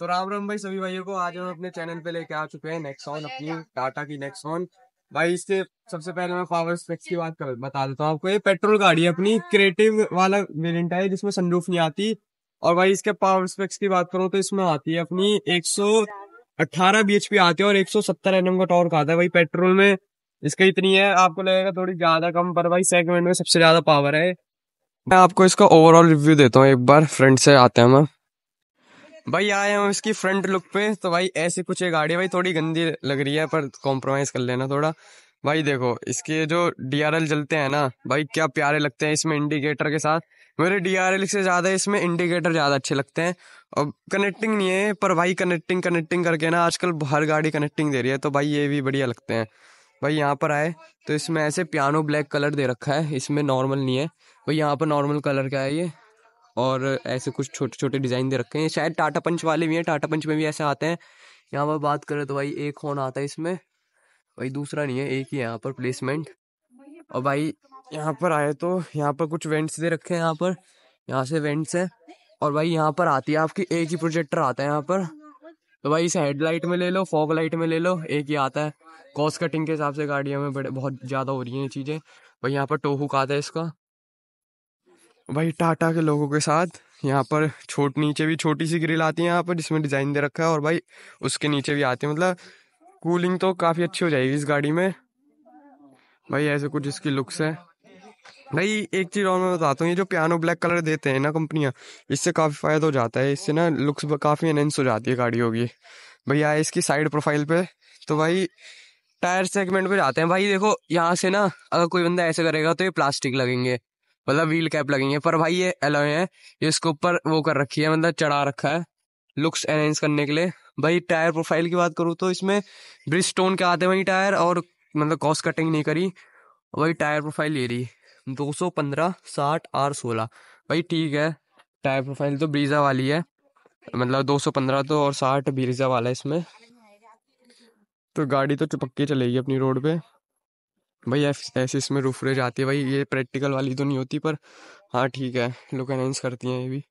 तो राम राम भाई सभी भाइयों को आज हम अपने चैनल पे लेके आ चुके हैं नेक्सॉन अपनी टाटा की नेक्सॉन भाई इससे सबसे पहले मैं पावर स्पेक्स की बात कर बता देता हूँ आपको ये पेट्रोल गाड़ी है अपनी क्रिएटिव वाला वेरियंट है जिसमें सनरूफ नहीं आती और भाई इसके पावर स्पेक्स की बात करूँ तो इसमें आती है अपनी 118 बीएचपी आती है और 170 एनएम का टॉर्क आता है भाई पेट्रोल में इसका इतनी है आपको लगेगा थोड़ी ज्यादा कम पर भाई सेगमेंट में सबसे ज्यादा पावर है मैं आपको इसका ओवरऑल रिव्यू देता हूँ एक बार फ्रंट से आते हैं हम भाई आए हम इसकी फ्रंट लुक पे तो भाई ऐसी कुछ ये गाड़ी भाई थोड़ी गंदी लग रही है पर कॉम्प्रोमाइज़ कर लेना थोड़ा भाई देखो इसके जो डी जलते हैं ना भाई क्या प्यारे लगते हैं इसमें इंडिकेटर के साथ मेरे डी से ज़्यादा इसमें इंडिकेटर ज़्यादा अच्छे लगते हैं और कनेक्टिंग नहीं है पर भाई कनेक्टिंग कनेक्टिंग करके ना आजकल हर गाड़ी कनेक्टिंग दे रही है तो भाई ये भी बढ़िया लगते हैं भाई यहाँ पर आए तो इसमें ऐसे पियानो ब्लैक कलर दे रखा है इसमें नॉर्मल नहीं है भाई यहाँ पर नॉर्मल कलर का है ये और ऐसे कुछ छोटे छोटे डिज़ाइन दे रखे हैं शायद टाटा पंच वाले भी हैं टाटा पंच में भी ऐसे आते हैं यहाँ पर बात करें तो भाई एक हॉर्न आता है इसमें भाई दूसरा नहीं है एक ही यहाँ पर प्लेसमेंट और भाई यहाँ पर आए तो यहाँ पर कुछ वेंट्स दे रखे हैं यहाँ पर यहाँ से वेंट्स हैं और भाई यहाँ पर आती है आपकी एक ही प्रोजेक्टर आता है यहाँ पर तो भाई इसे हेडलाइट में ले लो फॉग लाइट में ले लो एक ही आता है कॉस्ट कटिंग के हिसाब से गाड़ियों में बड़े बहुत ज़्यादा हो रही हैं ये चीज़ें भाई यहाँ पर टोहुक आता है इसका भाई टाटा के लोगों के साथ यहाँ पर छोट नीचे भी छोटी सी ग्रिल आती है यहाँ पर जिसमें डिज़ाइन दे रखा है और भाई उसके नीचे भी आती है मतलब कूलिंग तो काफ़ी अच्छी हो जाएगी इस गाड़ी में भाई ऐसे कुछ इसकी लुक्स है भाई एक चीज़ और मैं बताता हूँ ये जो पियानो ब्लैक कलर देते हैं ना कंपनियाँ इससे काफ़ी फ़ायदा हो जाता है इससे ना लुक्स काफ़ी एनहेंस हो जाती है गाड़ियों की भैया इसकी साइड प्रोफाइल पे तो भाई टायर सेगमेंट पे जाते हैं भाई देखो यहाँ से ना अगर कोई बंदा ऐसे करेगा तो ये प्लास्टिक लगेंगे मतलब व्हील कैप लगेंगे पर भाई ये अलॉय है ये इसके ऊपर वो कर रखी है मतलब चढ़ा रखा है लुक्स एनहेंस करने के लिए भाई टायर प्रोफाइल की बात करूँ तो इसमें ब्रिज स्टोन के आते वहीं टायर और मतलब कॉस्ट कटिंग नहीं करी वही टायर प्रोफाइल ले रही दो सौ पंद्रह साठ आर सोलह भाई ठीक है टायर प्रोफाइल तो ब्रीजा वाली है मतलब दो सौ पंद्रह तो और साठ ब्रीजा वाला है इसमें तो गाड़ी तो चुपक के चलेगी अपनी रोड पे भाई ऐसे इसमें रूफ रेज आती है भाई ये प्रैक्टिकल वाली तो नहीं होती पर हाँ ठीक है लुक अनाउंस करती हैं ये भी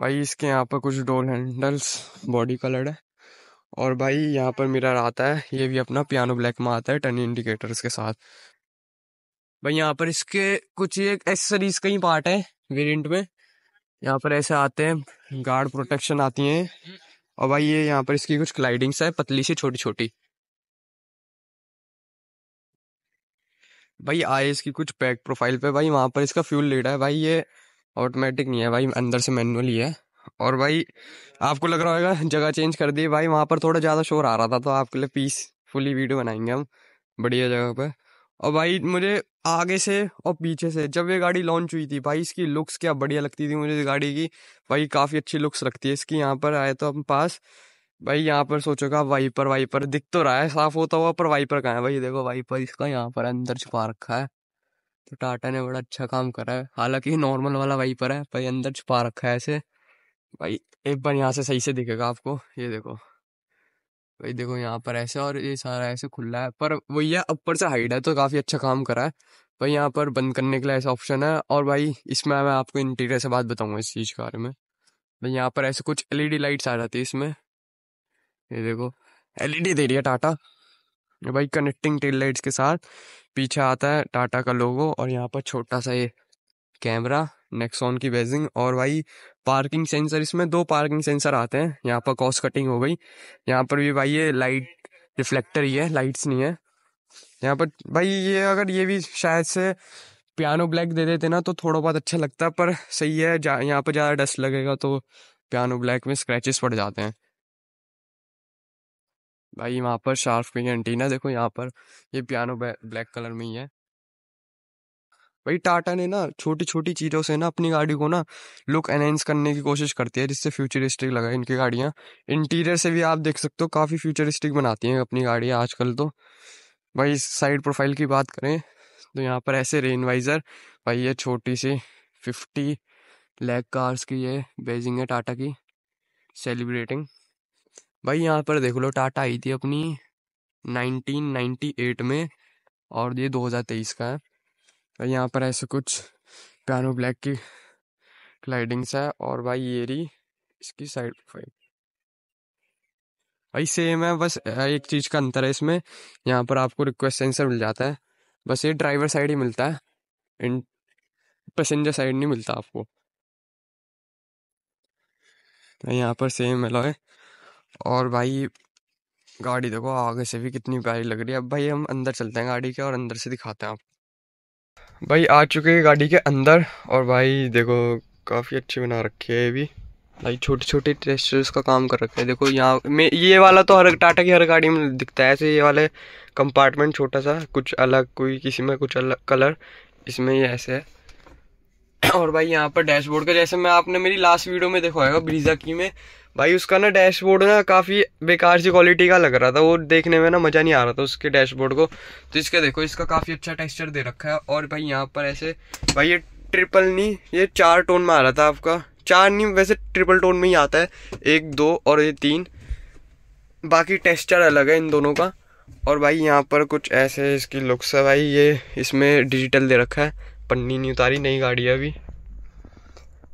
भाई इसके यहाँ पर कुछ डोर हैंडल्स बॉडी कलर है और भाई यहाँ पर मिरर आता है ये भी अपना पियानो ब्लैक में आता है टर्न इंडिकेटर्स के साथ भाई यहाँ पर इसके कुछ ये एक्सेसरीज का ही पार्ट है वेरियंट में यहाँ पर ऐसे आते हैं गार्ड प्रोटेक्शन आती हैं और भाई ये यहाँ पर इसकी कुछ क्लाइडिंग्स है पतली सी छोटी छोटी भाई आई इसकी कुछ पैक प्रोफाइल पे भाई वहाँ पर इसका फ्यूल लेटा है भाई ये ऑटोमेटिक नहीं है भाई अंदर से मैनुअल ही है और भाई आपको लग रहा होगा जगह चेंज कर दी भाई वहाँ पर थोड़ा ज़्यादा शोर आ रहा था तो आपके लिए पीस फुली वीडियो बनाएंगे हम बढ़िया जगह पर और भाई मुझे आगे से और पीछे से जब ये गाड़ी लॉन्च हुई थी भाई इसकी लुक्स क्या बढ़िया लगती थी मुझे इस गाड़ी की भाई काफ़ी अच्छी लुक्स लगती है इसकी यहाँ पर आए तो हम पास भाई यहाँ पर सोचोगा वाइपर वाइपर दिख तो रहा है साफ होता हुआ पर वाइपर कहाँ है भाई देखो वाइपर इसका यहाँ पर अंदर छुपा रखा है तो टाटा ने बड़ा अच्छा काम करा है हालांकि नॉर्मल वाला वाइपर है भाई अंदर छुपा रखा है ऐसे भाई एक बार यहाँ से सही से दिखेगा आपको ये देखो भाई देखो यहाँ पर ऐसे और ये सारा ऐसे खुला है पर वही है ऊपर से हाइड है तो काफ़ी अच्छा काम करा है भाई यहाँ पर बंद करने के लिए ऐसा ऑप्शन है और भाई इसमें मैं आपको इंटीरियर से बात बताऊंगा इस चीज़ के बारे में भाई यहाँ पर ऐसे कुछ एलईडी लाइट्स आ जाती है इसमें ये देखो एलईडी e दे रही है टाटा भाई कनेक्टिंग टेल लाइट्स के साथ पीछे आता है टाटा का लोगो और यहाँ पर छोटा सा ये कैमरा नेक्सॉन की बेजिंग और भाई पार्किंग सेंसर इसमें दो पार्किंग सेंसर आते हैं यहाँ पर कॉस्ट कटिंग हो गई यहाँ पर भी भाई ये लाइट रिफ्लेक्टर ही है लाइट्स नहीं है यहाँ पर भाई ये अगर ये भी शायद से पियानो ब्लैक दे देते ना तो थोड़ा बहुत अच्छा लगता पर सही है यहाँ पर ज़्यादा डस्ट लगेगा तो पियानो ब्लैक में स्क्रैचेस पड़ जाते हैं भाई वहाँ पर शार्फ की एंटीना देखो यहाँ पर ये पियानो ब्लैक कलर में ही है भाई टाटा ने ना छोटी छोटी चीज़ों से ना अपनी गाड़ी को ना लुक एनहेंस करने की कोशिश करती है जिससे फ्यूचरिस्टिक लगा इनकी गाड़ियाँ इंटीरियर से भी आप देख सकते हो काफ़ी फ्यूचरिस्टिक बनाती हैं अपनी गाड़ियाँ आजकल तो भाई साइड प्रोफाइल की बात करें तो यहाँ पर ऐसे रेन वाइज़र भाई ये छोटी सी फिफ्टी लैक कार्स की ये बेजिंग है टाटा की सेलिब्रेटिंग भाई यहाँ पर देख लो टाटा आई थी अपनी 1998 में और ये 2023 का है यहाँ पर ऐसे कुछ प्यानो ब्लैक की क्लाइडिंग्स है और भाई ये रही इसकी साइड प्रोफाइल भाई सेम है बस एक चीज़ का अंतर है इसमें यहाँ पर आपको रिक्वेस्ट सेंसर मिल जाता है बस ये ड्राइवर साइड ही मिलता है पैसेंजर साइड नहीं मिलता आपको यहाँ पर सेम है और भाई गाड़ी देखो आगे से भी कितनी प्यारी लग रही है अब भाई हम अंदर चलते हैं गाड़ी के और अंदर से दिखाते हैं आप भाई आ चुके हैं गाड़ी के अंदर और भाई देखो काफ़ी अच्छी बना रखी है ये भी भाई छोटे छोटे टेस्टर्स का काम कर रखे हैं देखो यहाँ में ये वाला तो हर टाटा की हर गाड़ी में दिखता है ऐसे ये वाले कंपार्टमेंट छोटा सा कुछ अलग कोई किसी में कुछ अलग कलर इसमें ये ऐसे है और भाई यहाँ पर डैशबोर्ड का जैसे मैं आपने मेरी लास्ट वीडियो में देखो है ब्रीजा की में भाई उसका ना डैशबोर्ड ना काफ़ी बेकार सी क्वालिटी का लग रहा था वो देखने में ना मज़ा नहीं आ रहा था उसके डैशबोर्ड को तो इसका देखो इसका काफ़ी अच्छा टेक्सचर दे रखा है और भाई यहाँ पर ऐसे भाई ये ट्रिपल नहीं ये चार टोन में आ रहा था आपका चार नहीं वैसे ट्रिपल टोन में ही आता है एक दो और ये तीन बाकी टेक्स्चर अलग है इन दोनों का और भाई यहाँ पर कुछ ऐसे इसकी लुक्स है भाई ये इसमें डिजिटल दे रखा है पन्नी नहीं उतारी नई गाड़ी है अभी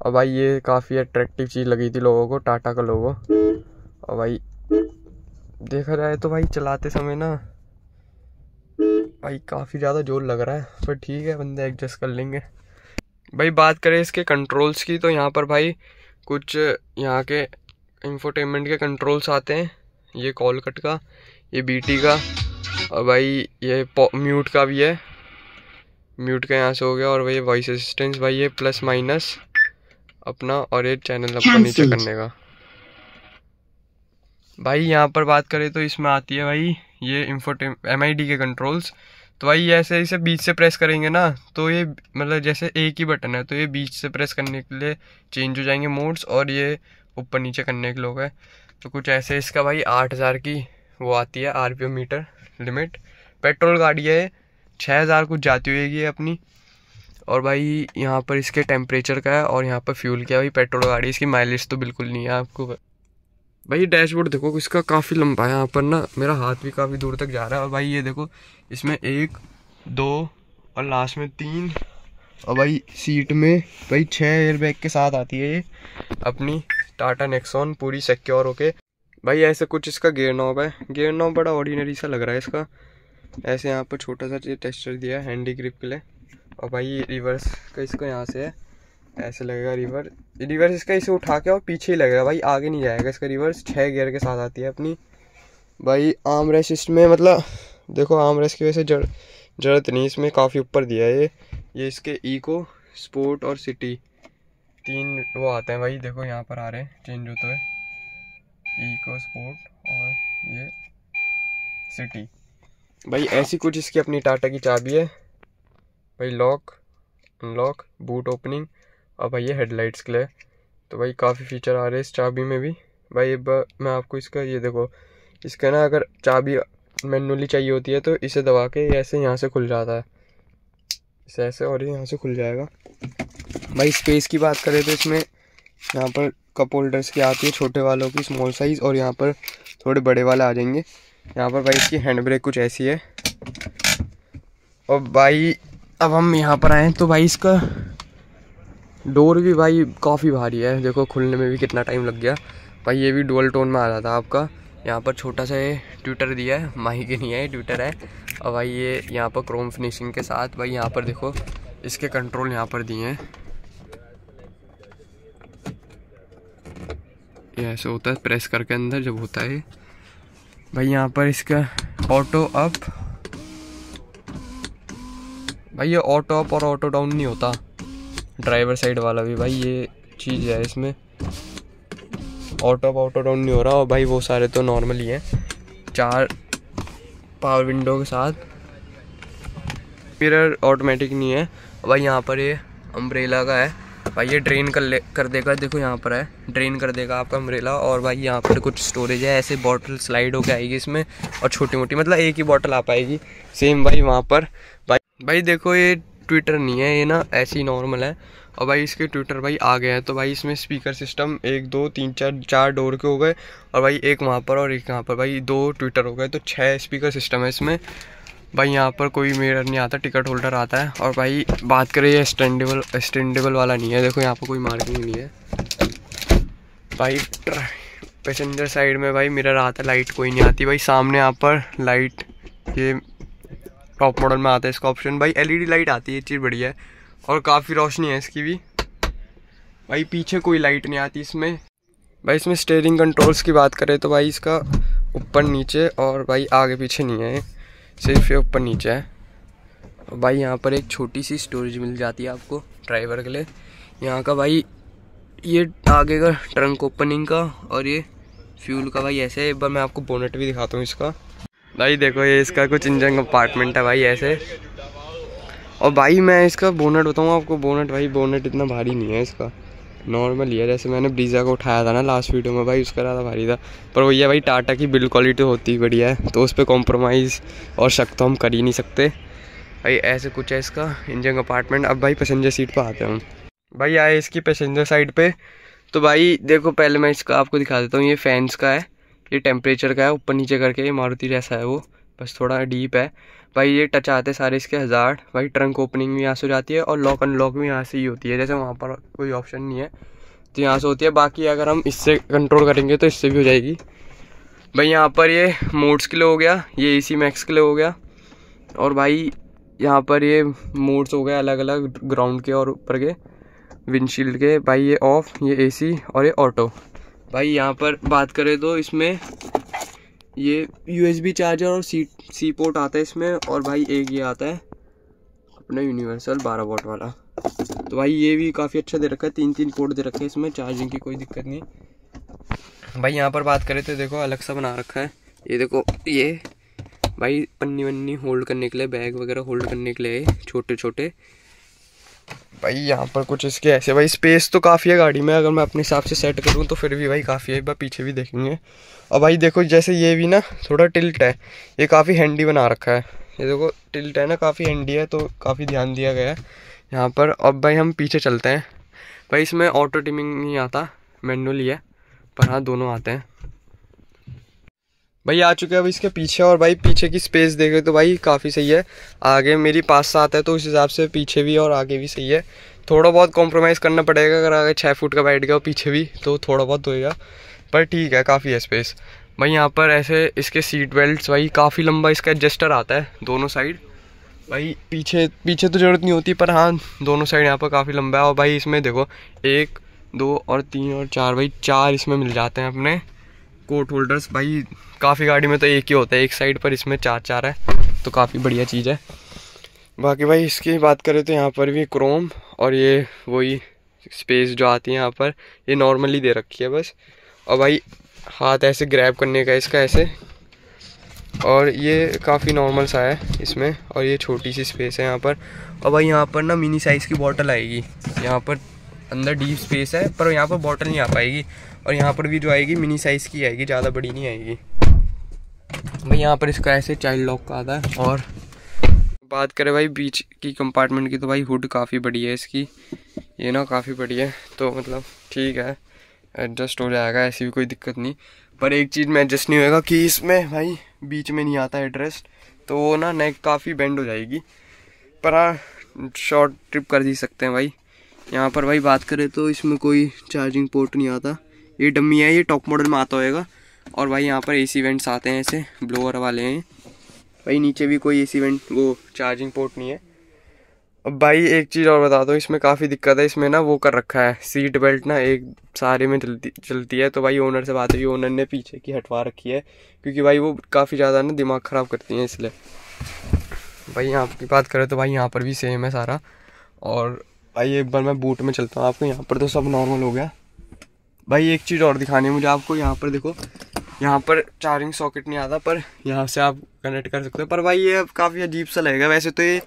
और भाई ये काफ़ी अट्रैक्टिव चीज़ लगी थी लोगों को टाटा का लोगो और भाई देखा जाए तो भाई चलाते समय ना भाई काफ़ी ज़्यादा जोर लग रहा है पर ठीक है बंदे एडजस्ट कर लेंगे भाई बात करें इसके कंट्रोल्स की तो यहाँ पर भाई कुछ यहाँ के इंफोटेनमेंट के कंट्रोल्स आते हैं ये कॉल कट का ये बीटी का और भाई ये म्यूट का भी है म्यूट का यहाँ से हो गया और भाई वॉइस असिस्टेंस भाई ये प्लस माइनस अपना और ये चैनल अपना नीचे करने का भाई यहाँ पर बात करें तो इसमें आती है भाई ये इन्फोटेम एम के कंट्रोल्स तो भाई ऐसे इसे बीच से प्रेस करेंगे ना तो ये मतलब जैसे एक ही बटन है तो ये बीच से प्रेस करने के लिए चेंज हो जाएंगे मोड्स और ये ऊपर नीचे करने के लोग है तो कुछ ऐसे इसका भाई आठ हज़ार की वो आती है आर मीटर लिमिट पेट्रोल गाड़ी है छः हज़ार कुछ जाती हुएगी अपनी और भाई यहाँ पर इसके टेम्परेचर का है और यहाँ पर फ्यूल क्या है भाई पेट्रोल गाड़ी इसकी माइलेज तो बिल्कुल नहीं है आपको भाई डैशबोर्ड देखो इसका काफ़ी लंबा है यहाँ पर ना मेरा हाथ भी काफ़ी दूर तक जा रहा है और भाई ये देखो इसमें एक दो और लास्ट में तीन और भाई सीट में भाई छः एयर बैग के साथ आती है ये अपनी टाटा नेक्सॉन पूरी सिक्योर होके भाई ऐसे कुछ इसका गेयर नॉब है गेयर नॉब बड़ा ऑर्डिनरी सा लग रहा है इसका ऐसे यहाँ पर छोटा सा टेस्टर दिया हैंडी ग्रिप के लिए और भाई रिवर्स का इसको यहाँ से ऐसे लगेगा रिवर रिवर्स इसका इसे उठा के और पीछे ही लगेगा भाई आगे नहीं जाएगा इसका रिवर्स छः गियर के साथ आती है अपनी भाई आम रेस इसमें मतलब देखो आम रेस की वजह से जड़ जरूरत नहीं इसमें काफ़ी ऊपर दिया है ये ये इसके ईको e स्पोर्ट और सिटी तीन वो आते हैं भाई देखो यहाँ पर आ रहे हैं चेंज होते हुए ईको e स्पोर्ट और ये सिटी भाई ऐसी कुछ इसकी अपनी टाटा की चाबी है भाई लॉक अनलॉक बूट ओपनिंग और भाई ये हेडलाइट्स के लिए तो भाई काफ़ी फीचर आ रहे हैं इस चाबी में भी भाई अब मैं आपको इसका ये देखो इसका ना अगर चाबी मैनुअली चाहिए होती है तो इसे दबा के ऐसे यहाँ से खुल जाता है इसे ऐसे और यहाँ से खुल जाएगा भाई स्पेस की बात करें तो इसमें यहाँ पर कप होल्डर्स की आती है छोटे वालों की स्मॉल साइज़ और यहाँ पर थोड़े बड़े वाले आ जाएंगे यहाँ पर भाई इसकी हैंड ब्रेक कुछ ऐसी है और भाई अब हम यहाँ पर आए तो भाई इसका डोर भी भाई काफ़ी भारी है देखो खुलने में भी कितना टाइम लग गया भाई ये भी डोल टोन में आ रहा था आपका यहाँ पर छोटा सा ये ट्विटर दिया है माही के नहीं है ट्विटर है और भाई ये यहाँ पर क्रोम फिनिशिंग के साथ भाई यहाँ पर देखो इसके कंट्रोल यहाँ पर दिए हैं ये ऐसे होता है प्रेस करके अंदर जब होता है भाई यहाँ पर इसका ऑटो अप भाई ये ऑटो अप और ऑटो डाउन नहीं होता ड्राइवर साइड वाला भी भाई ये चीज़ है इसमें ऑटो अप ऑटो डाउन नहीं हो रहा और भाई वो सारे तो नॉर्मल ही हैं चार पावर विंडो के साथ मिरर ऑटोमेटिक नहीं है भाई यहाँ पर ये अम्ब्रेला का है भाई ये ड्रेन कर ले कर देगा देखो यहाँ पर है ड्रेन कर देगा आपका अम्ब्रेला और भाई यहाँ पर कुछ स्टोरेज है ऐसे बॉटल स्लाइड होकर आएगी इसमें और छोटी मोटी मतलब एक ही बॉटल आ पाएगी सेम भाई वहाँ पर भाई भाई देखो ये ट्विटर नहीं है ये ना ऐसे ही नॉर्मल है और भाई इसके ट्विटर भाई आ गए हैं तो भाई इसमें स्पीकर सिस्टम एक दो तीन चार चार डोर के हो गए और भाई एक वहाँ पर और एक यहाँ पर भाई दो ट्विटर हो गए तो छः स्पीकर सिस्टम है इसमें भाई यहाँ पर कोई मेरा नहीं आता टिकट होल्डर आता है और भाई बात करें ये स्टैंडेबल स्टैंडेबल वाला नहीं है देखो यहाँ पर कोई मार्किंग नहीं है भाई पैसेंजर साइड में भाई मिरर आता लाइट कोई नहीं आती भाई सामने यहाँ पर लाइट ये टॉप मॉडल में आता है इसका ऑप्शन भाई एलईडी लाइट आती है चीज़ बढ़िया है और काफ़ी रोशनी है इसकी भी भाई पीछे कोई लाइट नहीं आती इसमें भाई इसमें स्टेयरिंग कंट्रोल्स की बात करें तो भाई इसका ऊपर नीचे और भाई आगे पीछे नहीं है सिर्फ ये ऊपर नीचे है और भाई यहाँ पर एक छोटी सी स्टोरेज मिल जाती है आपको ड्राइवर के लिए यहाँ का भाई ये आगे का ट्रंक ओपनिंग का और ये फ्यूल का भाई ऐसे एक बार मैं आपको बोनेट भी दिखाता हूँ इसका भाई देखो ये इसका कुछ इंजन कंपार्टमेंट है भाई ऐसे और भाई मैं इसका बोनट बताऊँ आपको बोनट भाई बोनट इतना भारी नहीं है इसका नॉर्मल ही है जैसे मैंने ब्रीजा को उठाया था ना लास्ट वीडियो में भाई उसका ज़्यादा भारी था पर वही है भाई टाटा की बिल्ड क्वालिटी होती बढ़िया है तो उस पर कॉम्प्रोमाइज़ और शक तो हम कर ही नहीं सकते भाई ऐसे कुछ है इसका इंजन कंपार्टमेंट अब भाई पैसेंजर सीट पर आते हैं भाई आए इसकी पैसेंजर साइड पर तो भाई देखो पहले मैं इसका आपको दिखा देता हूँ ये फैंस का है ये टेम्परेचर का है ऊपर नीचे करके ये मारुति जैसा है वो बस थोड़ा डीप है भाई ये टच आते हैं सारे इसके हज़ार भाई ट्रंक ओपनिंग भी यहाँ से हो जाती है और लॉक अनलॉक भी यहाँ से ही होती है जैसे वहाँ पर कोई ऑप्शन नहीं है तो यहाँ से होती है बाकी अगर हम इससे कंट्रोल करेंगे तो इससे भी हो जाएगी भाई यहाँ पर ये मोड्स के लिए हो गया ये ए मैक्स के लिए हो गया और भाई यहाँ पर ये मोड्स हो गए अलग अलग ग्राउंड के और ऊपर के विंडशील्ड के भाई ये ऑफ़ ये एसी और ये ऑटो भाई यहाँ पर बात करें तो इसमें ये यू चार्जर और सी सी पोर्ट आता है इसमें और भाई एक ये आता है अपना यूनिवर्सल बारह वोट वाला तो भाई ये भी काफ़ी अच्छा दे रखा है तीन तीन पोर्ट दे रखे हैं इसमें चार्जिंग की कोई दिक्कत नहीं भाई यहाँ पर बात करें तो देखो अलग सा बना रखा है ये देखो ये भाई पन्नी वन्नी होल्ड करने के लिए बैग वगैरह होल्ड करने के लिए छोटे छोटे भाई यहाँ पर कुछ इसके ऐसे भाई स्पेस तो काफ़ी है गाड़ी में अगर मैं अपने हिसाब से सेट करूँ तो फिर भी भाई काफ़ी है भाई पीछे भी देखेंगे और भाई देखो जैसे ये भी ना थोड़ा टिल्ट है ये काफ़ी हैंडी बना रखा है ये देखो टिल्ट है ना काफ़ी हैंडी है तो काफ़ी ध्यान दिया गया है यहाँ पर अब भाई हम पीछे चलते हैं भाई इसमें ऑटो टिमिंग नहीं आता मैनुअली है पर हाँ दोनों आते हैं भाई आ चुके हैं अभी इसके पीछे और भाई पीछे की स्पेस देखे तो भाई काफ़ी सही है आगे मेरी पास सात है तो उस हिसाब से पीछे भी और आगे भी सही है थोड़ा बहुत कॉम्प्रोमाइज़ करना पड़ेगा अगर आगे छः फुट का बैठ गया पीछे भी तो थोड़ा बहुत धोएगा पर ठीक है काफ़ी है स्पेस भाई यहाँ पर ऐसे इसके सीट बेल्ट भाई काफ़ी लंबा इसका एडजस्टर आता है दोनों साइड भाई पीछे पीछे तो ज़रूरत नहीं होती पर हाँ दोनों साइड यहाँ पर काफ़ी लंबा है और भाई इसमें देखो एक दो और तीन और चार भाई चार इसमें मिल जाते हैं अपने कोट होल्डर्स भाई काफ़ी गाड़ी में तो एक ही होता है एक साइड पर इसमें चार चार है तो काफ़ी बढ़िया चीज़ है बाकी भाई इसकी बात करें तो यहाँ पर भी क्रोम और ये वही स्पेस जो आती है यहाँ पर ये नॉर्मली दे रखी है बस और भाई हाथ ऐसे ग्रैब करने का इसका ऐसे और ये काफ़ी नॉर्मल सा है इसमें और ये छोटी सी स्पेस है यहाँ पर और भाई यहाँ पर ना मिनी साइज़ की बॉटल आएगी यहाँ पर अंदर डीप स्पेस है पर यहाँ पर बॉटल नहीं आ पाएगी और यहाँ पर भी जो आएगी मिनी साइज़ की आएगी ज़्यादा बड़ी नहीं आएगी भाई यहाँ पर इसका ऐसे चाइल्ड लॉक का आता है और बात करें भाई बीच की कंपार्टमेंट की तो भाई हुड काफ़ी बड़ी है इसकी ये ना काफ़ी बड़ी है तो मतलब ठीक है एडजस्ट हो जाएगा ऐसी भी कोई दिक्कत नहीं पर एक चीज़ में एडजस्ट नहीं होएगा कि इसमें भाई बीच में नहीं आता एड्रेस तो वो ना नेक काफ़ी बेंड हो जाएगी पर हाँ शॉर्ट ट्रिप कर दी सकते हैं भाई यहाँ पर भाई बात करें तो इसमें कोई चार्जिंग पोर्ट नहीं आता ये डमी है ये टॉप मॉडल में आता होएगा और भाई यहाँ पर ए सी वेंट्स आते हैं ऐसे ब्लोअर वाले हैं भाई नीचे भी कोई ए सी वेंट वो चार्जिंग पोर्ट नहीं है अब भाई एक चीज़ और बता दो इसमें काफ़ी दिक्कत है इसमें ना वो कर रखा है सीट बेल्ट ना एक सारे में चलती चलती है तो भाई ओनर से बात हुई ओनर ने पीछे की हटवा रखी है क्योंकि भाई वो काफ़ी ज़्यादा ना दिमाग ख़राब करती हैं इसलिए भाई यहाँ की बात करें तो भाई यहाँ पर भी सेम है सारा और भाई एक बार मैं बूट में चलता हूँ आपको यहाँ पर तो सब नॉर्मल हो गया भाई एक चीज़ और दिखानी है मुझे आपको यहाँ पर देखो यहाँ पर चार्जिंग सॉकेट नहीं आता पर यहाँ से आप कनेक्ट कर सकते हो पर भाई ये अब काफ़ी अजीब सा लगेगा वैसे तो ये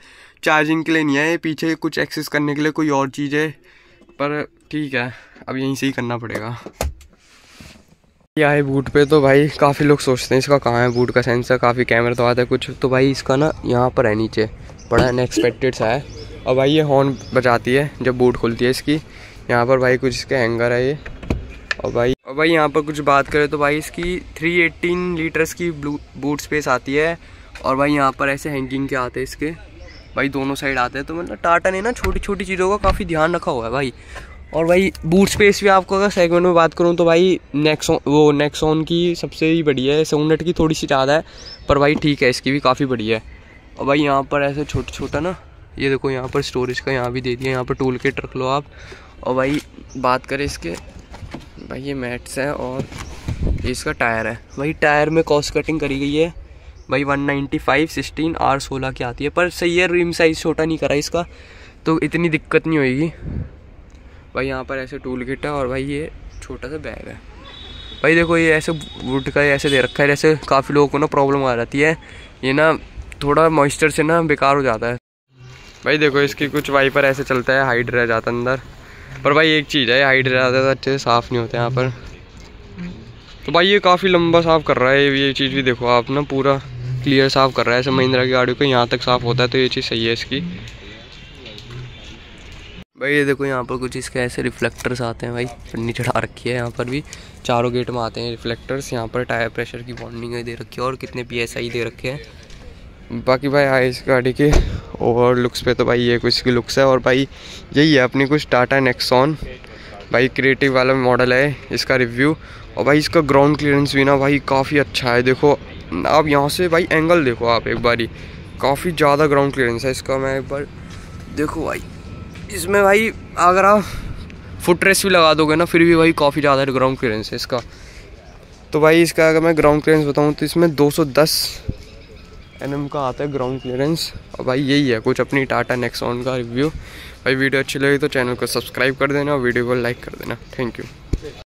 चार्जिंग के लिए नहीं है ये पीछे कुछ एक्सेस करने के लिए कोई और चीज़ है पर ठीक है अब यहीं से ही करना पड़ेगा यहाँ बूट पे तो भाई काफ़ी लोग सोचते हैं इसका कहाँ है बूट का सेंसर काफ़ी कैमरा तो आता है कुछ तो भाई इसका ना यहाँ पर है नीचे बड़ा अनएक्सपेक्टेड सा है और भाई ये हॉर्न बजाती है जब बूट खुलती है इसकी यहाँ पर भाई कुछ इसके हैंगर है ये और भाई और भाई यहाँ पर कुछ बात करें तो भाई इसकी थ्री एटीन लीटर्स की बूट स्पेस आती है और भाई यहाँ पर ऐसे हैंगिंग के आते हैं इसके भाई दोनों साइड आते हैं तो मतलब टाटा ने ना छोटी छोटी चीज़ों का काफ़ी ध्यान रखा हुआ है भाई और भाई बूट स्पेस भी आपको अगर सेगमेंट में बात करूँ तो भाई नेक्सोन वो नेक्सोन की सबसे ही बढ़िया है सोनट की थोड़ी सी ज़्यादा है पर भाई ठीक है इसकी भी काफ़ी बढ़िया है और भाई यहाँ पर ऐसे छोटा छोटा ना ये देखो यहाँ पर स्टोरेज का यहाँ भी दे दिया यहाँ पर टूल के रख लो आप और भाई बात करें इसके भाई ये मैट्स हैं और ये इसका टायर है वही टायर में कॉस्ट कटिंग करी गई है भाई 195 सिक्सटीन आर 16 की आती है पर सही है रिम साइज़ छोटा नहीं करा इसका तो इतनी दिक्कत नहीं होगी भाई यहाँ पर ऐसे टूल किट है और भाई ये छोटा सा बैग है भाई देखो ये ऐसे वुड का ऐसे दे रखा है जैसे काफ़ी लोगों को ना प्रॉब्लम आ जाती है ये ना थोड़ा मॉइस्चर से ना बेकार हो जाता है भाई देखो इसकी कुछ वाइपर ऐसे चलता है हाइड रह जाता अंदर पर भाई एक चीज़ है हाइट ज़्यादा तो अच्छे से साफ़ नहीं होते यहाँ पर तो भाई ये काफ़ी लंबा साफ़ कर रहा है ये चीज़ भी देखो आप ना पूरा क्लियर साफ़ कर रहा है ऐसे महिंद्रा की गाड़ी को यहाँ तक साफ़ होता है तो ये चीज़ सही है इसकी भाई ये देखो यहाँ पर कुछ इसके ऐसे रिफ्लेक्टर्स आते हैं भाई पन्नी चढ़ा रखी है यहाँ पर भी चारों गेट में आते हैं रिफ्लेक्टर्स यहाँ पर टायर प्रेशर की बॉन्डिंग दे रखी है और कितने पी दे रखे हैं बाकी भाई आए इस गाड़ी के और लुक्स पे तो भाई ये कुछ की लुक्स है और भाई यही है अपनी कुछ टाटा नेक्सॉन भाई क्रिएटिव वाला मॉडल है इसका रिव्यू और भाई इसका ग्राउंड क्लियरेंस भी ना भाई काफ़ी अच्छा है देखो आप यहाँ से भाई एंगल देखो आप एक बारी काफ़ी ज़्यादा ग्राउंड क्लियरेंस है इसका मैं एक बार देखो भाई इसमें भाई अगर आप फुट रेस भी लगा दोगे ना फिर भी भाई काफ़ी ज़्यादा ग्राउंड क्लियरेंस है इसका तो भाई इसका अगर मैं ग्राउंड क्लियरेंस बताऊँ तो इसमें 210 एन का आता है ग्राउंड क्लियरेंस और भाई यही है कुछ अपनी टाटा नेक्सॉन का रिव्यू भाई वीडियो अच्छी लगी तो चैनल को सब्सक्राइब कर देना और वीडियो को लाइक कर देना थैंक यू